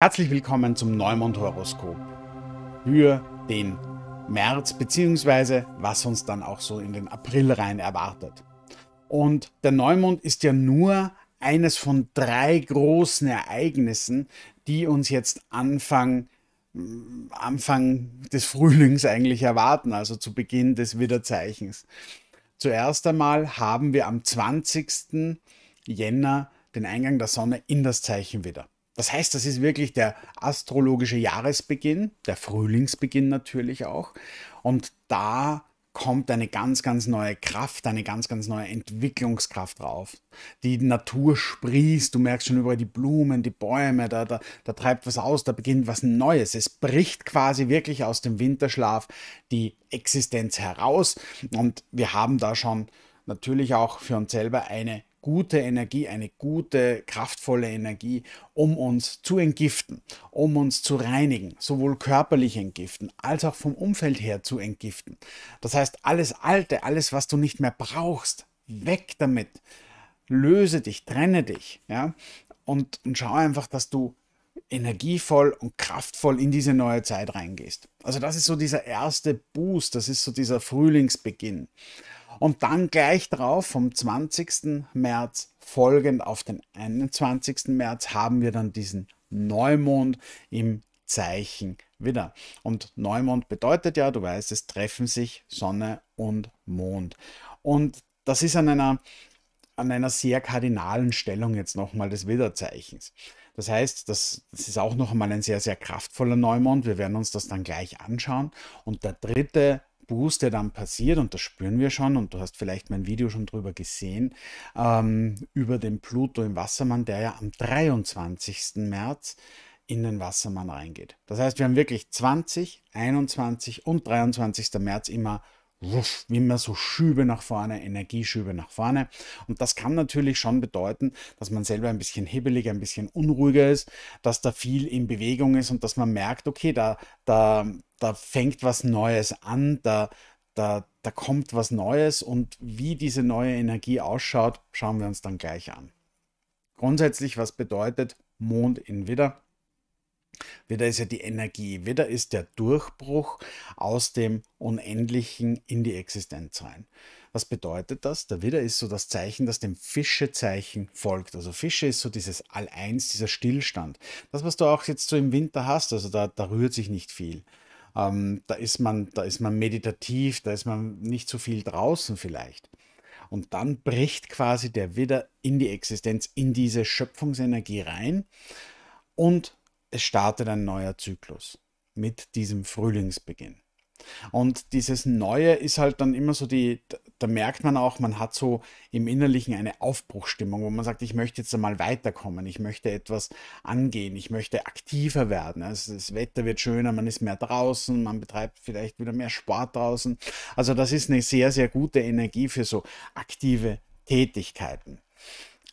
Herzlich willkommen zum Neumond-Horoskop für den März, beziehungsweise was uns dann auch so in den April rein erwartet. Und der Neumond ist ja nur eines von drei großen Ereignissen, die uns jetzt Anfang, Anfang des Frühlings eigentlich erwarten, also zu Beginn des Wiederzeichens. Zuerst einmal haben wir am 20. Jänner den Eingang der Sonne in das Zeichen wieder. Das heißt, das ist wirklich der astrologische Jahresbeginn, der Frühlingsbeginn natürlich auch. Und da kommt eine ganz, ganz neue Kraft, eine ganz, ganz neue Entwicklungskraft drauf. Die Natur sprießt, du merkst schon überall die Blumen, die Bäume, da, da, da treibt was aus, da beginnt was Neues. Es bricht quasi wirklich aus dem Winterschlaf die Existenz heraus und wir haben da schon natürlich auch für uns selber eine gute Energie, eine gute, kraftvolle Energie, um uns zu entgiften, um uns zu reinigen, sowohl körperlich entgiften als auch vom Umfeld her zu entgiften. Das heißt, alles Alte, alles, was du nicht mehr brauchst, weg damit. Löse dich, trenne dich, ja, und, und schau einfach, dass du energievoll und kraftvoll in diese neue Zeit reingehst. Also das ist so dieser erste Boost, das ist so dieser Frühlingsbeginn und dann gleich drauf vom 20. März folgend auf den 21. März haben wir dann diesen Neumond im Zeichen wieder. Und Neumond bedeutet ja, du weißt, es treffen sich Sonne und Mond. Und das ist an einer, an einer sehr kardinalen Stellung jetzt nochmal des Widerzeichens. Das heißt, das, das, ist auch noch einmal ein sehr, sehr kraftvoller Neumond. Wir werden uns das dann gleich anschauen. Und der dritte Boost, der dann passiert, und das spüren wir schon, und du hast vielleicht mein Video schon drüber gesehen, ähm, über den Pluto im Wassermann, der ja am 23. März in den Wassermann reingeht. Das heißt, wir haben wirklich 20, 21 und 23. März immer wuff, wie immer so Schübe nach vorne, Energieschübe nach vorne. Und das kann natürlich schon bedeuten, dass man selber ein bisschen hebeliger, ein bisschen unruhiger ist, dass da viel in Bewegung ist und dass man merkt, okay, da, da, da fängt was Neues an, da, da, da kommt was Neues und wie diese neue Energie ausschaut, schauen wir uns dann gleich an. Grundsätzlich, was bedeutet Mond in Widder? Widder ist ja die Energie, Widder ist der Durchbruch aus dem Unendlichen in die Existenz rein. Was bedeutet das? Der Widder ist so das Zeichen, das dem Fischezeichen folgt. Also Fische ist so dieses All-Eins, dieser Stillstand. Das, was du auch jetzt so im Winter hast, also da, da rührt sich nicht viel. Ähm, da, ist man, da ist man meditativ, da ist man nicht so viel draußen vielleicht. Und dann bricht quasi der wieder in die Existenz, in diese Schöpfungsenergie rein und es startet ein neuer Zyklus mit diesem Frühlingsbeginn. Und dieses Neue ist halt dann immer so die, da merkt man auch, man hat so im Innerlichen eine Aufbruchstimmung, wo man sagt, ich möchte jetzt einmal weiterkommen, ich möchte etwas angehen, ich möchte aktiver werden. Also das Wetter wird schöner, man ist mehr draußen, man betreibt vielleicht wieder mehr Sport draußen. Also das ist eine sehr, sehr gute Energie für so aktive Tätigkeiten.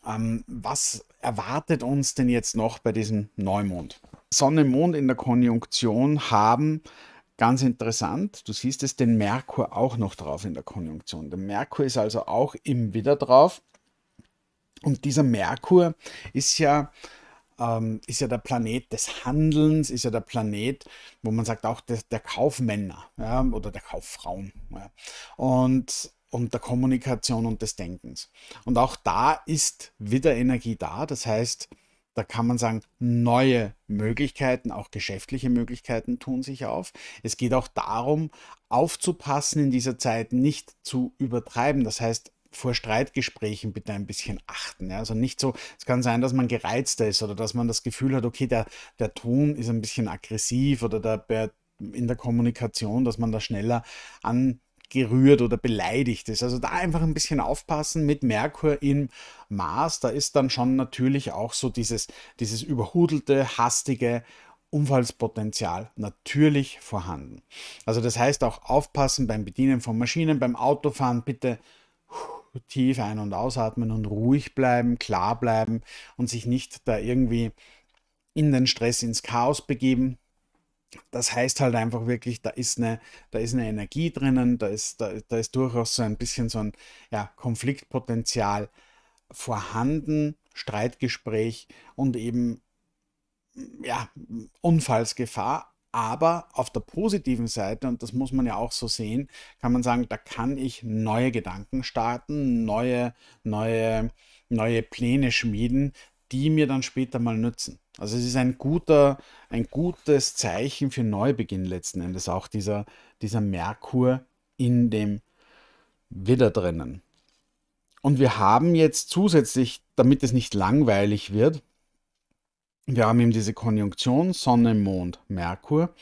Ähm, was erwartet uns denn jetzt noch bei diesem Neumond? Sonne, Mond in der Konjunktion haben Ganz interessant, du siehst es, den Merkur auch noch drauf in der Konjunktion. Der Merkur ist also auch im Widder drauf. Und dieser Merkur ist ja, ähm, ist ja der Planet des Handelns, ist ja der Planet, wo man sagt, auch der, der Kaufmänner ja, oder der Kauffrauen. Ja. Und und der Kommunikation und des Denkens. Und auch da ist Widderenergie da. Das heißt, da kann man sagen, neue Möglichkeiten, auch geschäftliche Möglichkeiten tun sich auf. Es geht auch darum, aufzupassen in dieser Zeit, nicht zu übertreiben. Das heißt, vor Streitgesprächen bitte ein bisschen achten. Ja? Also nicht so, es kann sein, dass man gereizter ist oder dass man das Gefühl hat, okay, der, der Ton ist ein bisschen aggressiv oder der, der in der Kommunikation, dass man da schneller an gerührt oder beleidigt ist. Also da einfach ein bisschen aufpassen mit Merkur im Mars. Da ist dann schon natürlich auch so dieses, dieses überhudelte, hastige Unfallspotenzial natürlich vorhanden. Also das heißt auch aufpassen beim Bedienen von Maschinen, beim Autofahren bitte tief ein- und ausatmen und ruhig bleiben, klar bleiben und sich nicht da irgendwie in den Stress, ins Chaos begeben das heißt halt einfach wirklich, da ist eine, da ist eine Energie drinnen, da ist, da, da ist durchaus so ein bisschen so ein ja, Konfliktpotenzial vorhanden, Streitgespräch und eben ja, Unfallsgefahr. Aber auf der positiven Seite, und das muss man ja auch so sehen, kann man sagen, da kann ich neue Gedanken starten, neue, neue, neue Pläne schmieden, die mir dann später mal nützen. Also es ist ein guter, ein gutes Zeichen für Neubeginn letzten Endes, auch dieser, dieser Merkur in dem Widder drinnen. Und wir haben jetzt zusätzlich, damit es nicht langweilig wird, wir haben eben diese Konjunktion Sonne, Mond, Merkur.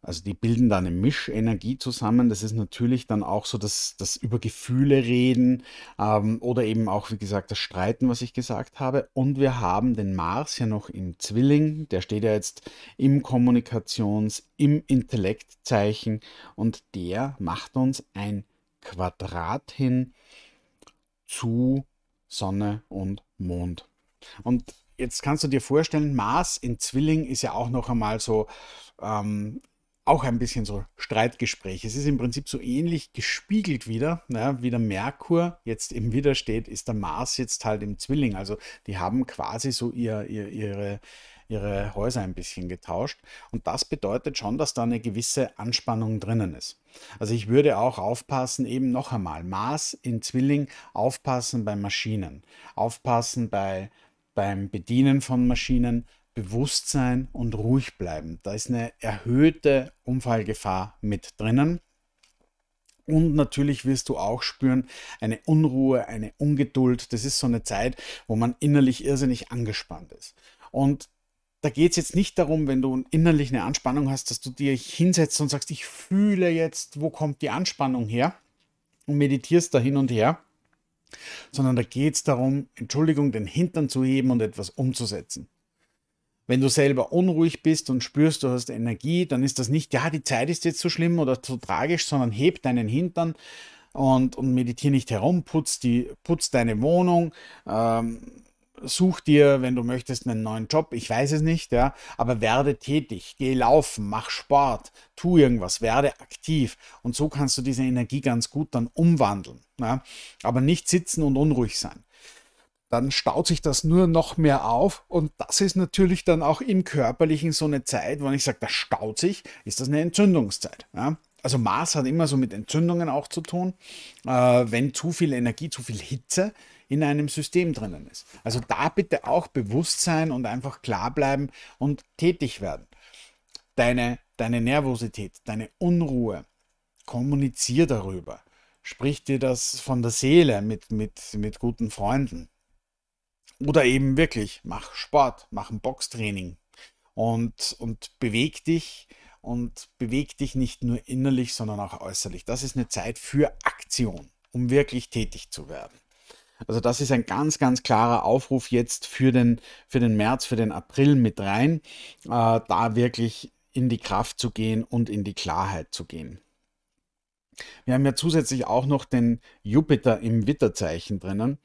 Also die bilden da eine Mischenergie zusammen. Das ist natürlich dann auch so, dass das über Gefühle reden ähm, oder eben auch, wie gesagt, das Streiten, was ich gesagt habe. Und wir haben den Mars ja noch im Zwilling. Der steht ja jetzt im Kommunikations-, im Intellektzeichen und der macht uns ein Quadrat hin zu Sonne und Mond. Und jetzt kannst du dir vorstellen, Mars in Zwilling ist ja auch noch einmal so ähm, auch ein bisschen so Streitgespräch. Es ist im Prinzip so ähnlich gespiegelt wieder, ja, wie der Merkur jetzt im Widder steht, ist der Mars jetzt halt im Zwilling. Also die haben quasi so ihr, ihr, ihre, ihre Häuser ein bisschen getauscht. Und das bedeutet schon, dass da eine gewisse Anspannung drinnen ist. Also ich würde auch aufpassen, eben noch einmal, Mars im Zwilling, aufpassen bei Maschinen, aufpassen bei beim Bedienen von Maschinen, bewusst sein und ruhig bleiben. Da ist eine erhöhte Unfallgefahr mit drinnen. Und natürlich wirst du auch spüren, eine Unruhe, eine Ungeduld. Das ist so eine Zeit, wo man innerlich irrsinnig angespannt ist. Und da geht es jetzt nicht darum, wenn du innerlich eine Anspannung hast, dass du dir hinsetzt und sagst, ich fühle jetzt, wo kommt die Anspannung her und meditierst da hin und her, sondern da geht es darum, Entschuldigung, den Hintern zu heben und etwas umzusetzen. Wenn du selber unruhig bist und spürst, du hast Energie, dann ist das nicht, ja, die Zeit ist jetzt so schlimm oder so tragisch, sondern heb deinen Hintern und, und meditiere nicht herum, putz, die, putz deine Wohnung, ähm, such dir, wenn du möchtest, einen neuen Job, ich weiß es nicht, ja, aber werde tätig, geh laufen, mach Sport, tu irgendwas, werde aktiv und so kannst du diese Energie ganz gut dann umwandeln, ja? aber nicht sitzen und unruhig sein dann staut sich das nur noch mehr auf. Und das ist natürlich dann auch im Körperlichen so eine Zeit, wenn ich sage, das staut sich, ist das eine Entzündungszeit. Ja? Also Mars hat immer so mit Entzündungen auch zu tun, äh, wenn zu viel Energie, zu viel Hitze in einem System drinnen ist. Also da bitte auch bewusst sein und einfach klar bleiben und tätig werden. Deine, deine Nervosität, deine Unruhe, kommunizier darüber. Sprich dir das von der Seele mit, mit, mit guten Freunden oder eben wirklich, mach Sport, mach ein Boxtraining und, und beweg dich und beweg dich nicht nur innerlich, sondern auch äußerlich. Das ist eine Zeit für Aktion, um wirklich tätig zu werden. Also das ist ein ganz, ganz klarer Aufruf jetzt für den, für den März, für den April mit rein, äh, da wirklich in die Kraft zu gehen und in die Klarheit zu gehen. Wir haben ja zusätzlich auch noch den Jupiter im Witterzeichen drinnen.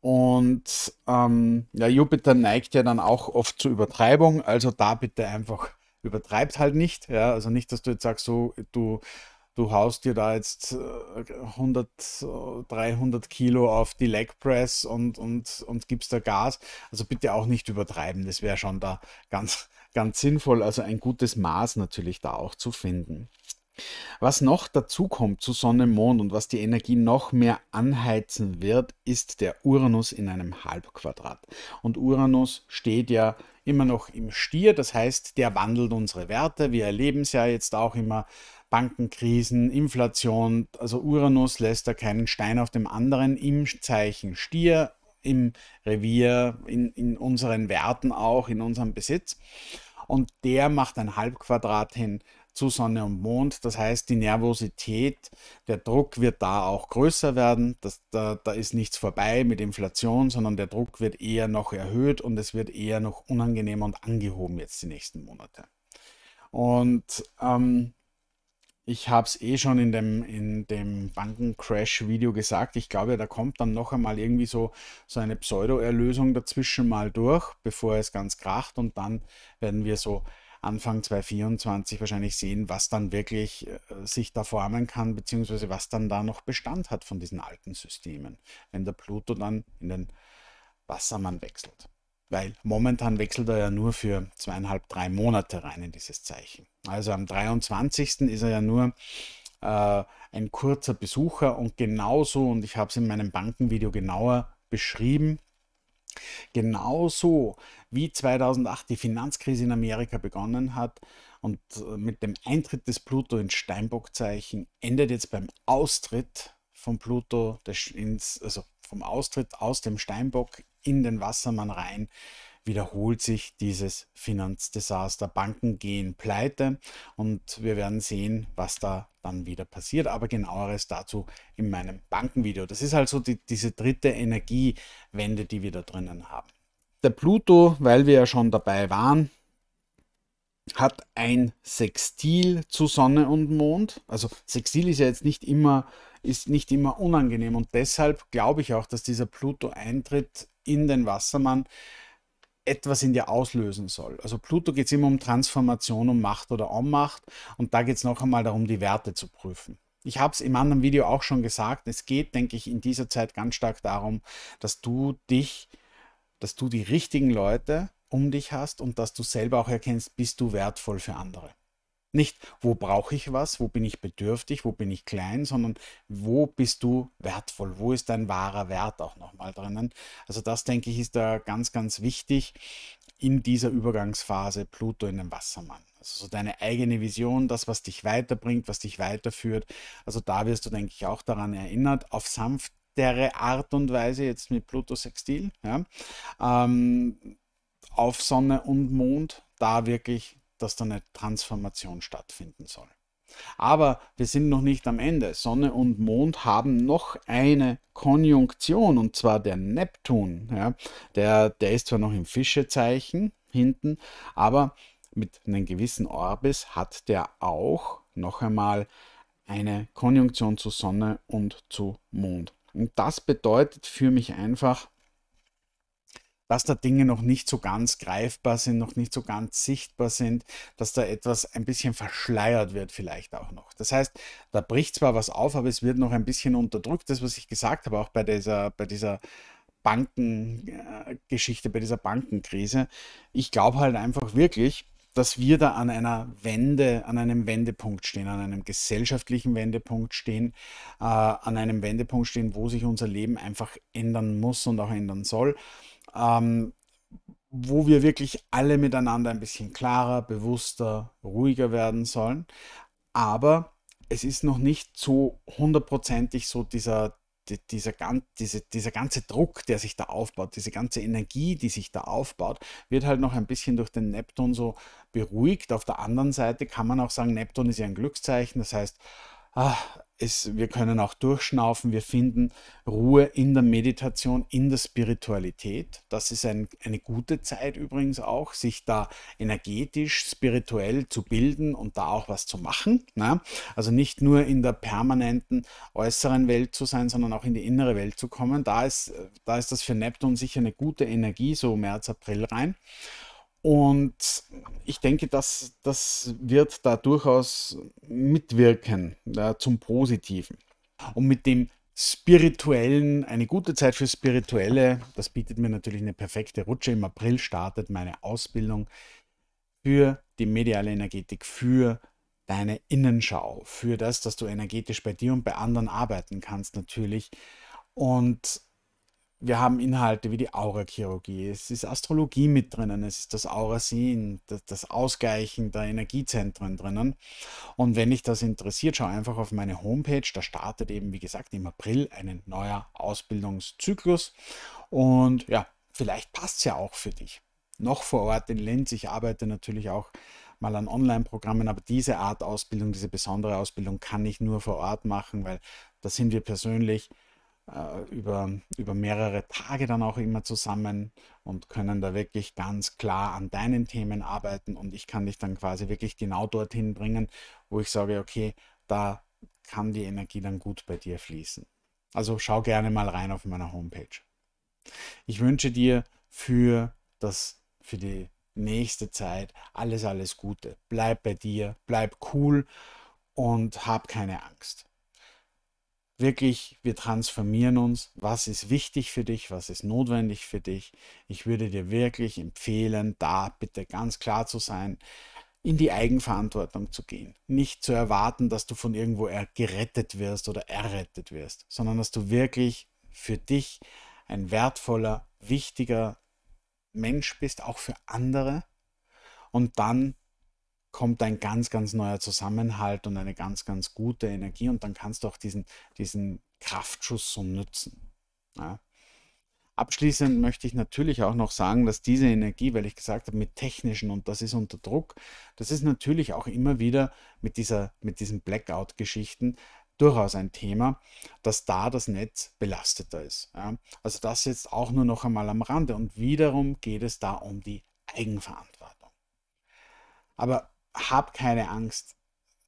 Und ähm, ja, Jupiter neigt ja dann auch oft zur Übertreibung, also da bitte einfach übertreibt halt nicht. Ja? Also nicht, dass du jetzt sagst, so, du, du haust dir da jetzt 100, äh, 300 Kilo auf die Leg Press und, und, und gibst da Gas. Also bitte auch nicht übertreiben, das wäre schon da ganz, ganz sinnvoll. Also ein gutes Maß natürlich da auch zu finden. Was noch dazu kommt zu Sonne, Mond und was die Energie noch mehr anheizen wird, ist der Uranus in einem Halbquadrat. Und Uranus steht ja immer noch im Stier, das heißt, der wandelt unsere Werte. Wir erleben es ja jetzt auch immer, Bankenkrisen, Inflation. Also Uranus lässt da keinen Stein auf dem anderen im Zeichen Stier, im Revier, in, in unseren Werten auch, in unserem Besitz. Und der macht ein Halbquadrat hin zu Sonne und Mond. Das heißt, die Nervosität, der Druck wird da auch größer werden. Das, da, da ist nichts vorbei mit Inflation, sondern der Druck wird eher noch erhöht und es wird eher noch unangenehmer und angehoben jetzt die nächsten Monate. Und ähm, ich habe es eh schon in dem, in dem Bankencrash-Video gesagt. Ich glaube, da kommt dann noch einmal irgendwie so, so eine Pseudo-Erlösung dazwischen mal durch, bevor es ganz kracht. Und dann werden wir so Anfang 2024 wahrscheinlich sehen, was dann wirklich äh, sich da formen kann, beziehungsweise was dann da noch Bestand hat von diesen alten Systemen, wenn der Pluto dann in den Wassermann wechselt. Weil momentan wechselt er ja nur für zweieinhalb, drei Monate rein in dieses Zeichen. Also am 23. ist er ja nur äh, ein kurzer Besucher und genauso, und ich habe es in meinem Bankenvideo genauer beschrieben, Genauso wie 2008 die Finanzkrise in Amerika begonnen hat und äh, mit dem Eintritt des Pluto ins Steinbockzeichen endet jetzt beim Austritt von Pluto, ins, also vom Austritt aus dem Steinbock in den Wassermann rein, wiederholt sich dieses Finanzdesaster. Banken gehen pleite und wir werden sehen, was da dann wieder passiert. Aber genaueres dazu in meinem Bankenvideo. Das ist also die, diese dritte Energiewende, die wir da drinnen haben. Der Pluto, weil wir ja schon dabei waren, hat ein Sextil zu Sonne und Mond. Also Sextil ist ja jetzt nicht immer, ist nicht immer unangenehm und deshalb glaube ich auch, dass dieser Pluto eintritt in den Wassermann, etwas in dir auslösen soll. Also Pluto geht es immer um Transformation, um Macht oder Ohnmacht und da geht es noch einmal darum, die Werte zu prüfen. Ich habe es im anderen Video auch schon gesagt, es geht, denke ich, in dieser Zeit ganz stark darum, dass du dich, dass du die richtigen Leute um dich hast und dass du selber auch erkennst, bist du wertvoll für andere. Nicht, wo brauche ich was, wo bin ich bedürftig, wo bin ich klein, sondern wo bist du wertvoll, wo ist dein wahrer Wert auch nochmal drinnen. Also das, denke ich, ist da ganz, ganz wichtig in dieser Übergangsphase Pluto in den Wassermann. Also so deine eigene Vision, das, was dich weiterbringt, was dich weiterführt. Also da wirst du, denke ich, auch daran erinnert, auf sanftere Art und Weise, jetzt mit Pluto Sextil, ja, ähm, auf Sonne und Mond, da wirklich dass da eine Transformation stattfinden soll. Aber wir sind noch nicht am Ende. Sonne und Mond haben noch eine Konjunktion, und zwar der Neptun. Ja, der, der ist zwar noch im Fischezeichen hinten, aber mit einem gewissen Orbis hat der auch noch einmal eine Konjunktion zu Sonne und zu Mond. Und das bedeutet für mich einfach, dass da Dinge noch nicht so ganz greifbar sind, noch nicht so ganz sichtbar sind, dass da etwas ein bisschen verschleiert wird vielleicht auch noch. Das heißt, da bricht zwar was auf, aber es wird noch ein bisschen unterdrückt. Das, was ich gesagt habe, auch bei dieser, bei dieser Bankengeschichte, äh, bei dieser Bankenkrise. Ich glaube halt einfach wirklich, dass wir da an einer Wende, an einem Wendepunkt stehen, an einem gesellschaftlichen Wendepunkt stehen, äh, an einem Wendepunkt stehen, wo sich unser Leben einfach ändern muss und auch ändern soll ähm, wo wir wirklich alle miteinander ein bisschen klarer, bewusster, ruhiger werden sollen. Aber es ist noch nicht so hundertprozentig so dieser, dieser, diese, dieser ganze Druck, der sich da aufbaut, diese ganze Energie, die sich da aufbaut, wird halt noch ein bisschen durch den Neptun so beruhigt. Auf der anderen Seite kann man auch sagen, Neptun ist ja ein Glückszeichen, das heißt, ah, es, wir können auch durchschnaufen, wir finden Ruhe in der Meditation, in der Spiritualität. Das ist ein, eine gute Zeit übrigens auch, sich da energetisch, spirituell zu bilden und da auch was zu machen. Ne? Also nicht nur in der permanenten äußeren Welt zu sein, sondern auch in die innere Welt zu kommen. Da ist, äh, da ist das für Neptun sicher eine gute Energie, so März, April rein. Und ich denke, dass das wird da durchaus mitwirken ja, zum Positiven. Und mit dem Spirituellen, eine gute Zeit für Spirituelle, das bietet mir natürlich eine perfekte Rutsche. Im April startet meine Ausbildung für die mediale Energetik, für deine Innenschau, für das, dass du energetisch bei dir und bei anderen arbeiten kannst natürlich. Und wir haben Inhalte wie die Aurachirurgie, es ist Astrologie mit drinnen, es ist das Aurasehen, das, das Ausgleichen der Energiezentren drinnen. Und wenn dich das interessiert, schau einfach auf meine Homepage, da startet eben, wie gesagt, im April ein neuer Ausbildungszyklus. Und ja, vielleicht passt es ja auch für dich. Noch vor Ort in Linz, ich arbeite natürlich auch mal an Online-Programmen, aber diese Art Ausbildung, diese besondere Ausbildung kann ich nur vor Ort machen, weil da sind wir persönlich äh, über, über mehrere Tage dann auch immer zusammen und können da wirklich ganz klar an deinen Themen arbeiten und ich kann dich dann quasi wirklich genau dorthin bringen, wo ich sage, okay, da kann die Energie dann gut bei dir fließen. Also schau gerne mal rein auf meiner Homepage. Ich wünsche dir für das, für die nächste Zeit alles, alles Gute. Bleib bei dir, bleib cool und hab keine Angst wirklich, wir transformieren uns. Was ist wichtig für dich? Was ist notwendig für dich? Ich würde dir wirklich empfehlen, da bitte ganz klar zu sein, in die Eigenverantwortung zu gehen. Nicht zu erwarten, dass du von irgendwo gerettet wirst oder errettet wirst, sondern dass du wirklich für dich ein wertvoller, wichtiger Mensch bist, auch für andere. Und dann kommt ein ganz, ganz neuer Zusammenhalt und eine ganz, ganz gute Energie und dann kannst du auch diesen, diesen Kraftschuss so nützen. Ja. Abschließend möchte ich natürlich auch noch sagen, dass diese Energie, weil ich gesagt habe, mit technischen und das ist unter Druck, das ist natürlich auch immer wieder mit, dieser, mit diesen Blackout-Geschichten durchaus ein Thema, dass da das Netz belasteter ist. Ja. Also das jetzt auch nur noch einmal am Rande und wiederum geht es da um die Eigenverantwortung. Aber hab keine Angst.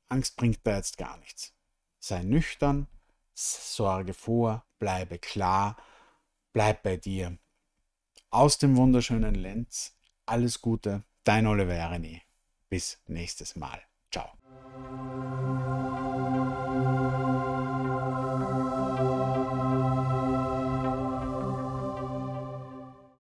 Angst bringt da jetzt gar nichts. Sei nüchtern, sorge vor, bleibe klar, bleib bei dir. Aus dem wunderschönen Lenz, alles Gute, dein Oliver René. Bis nächstes Mal.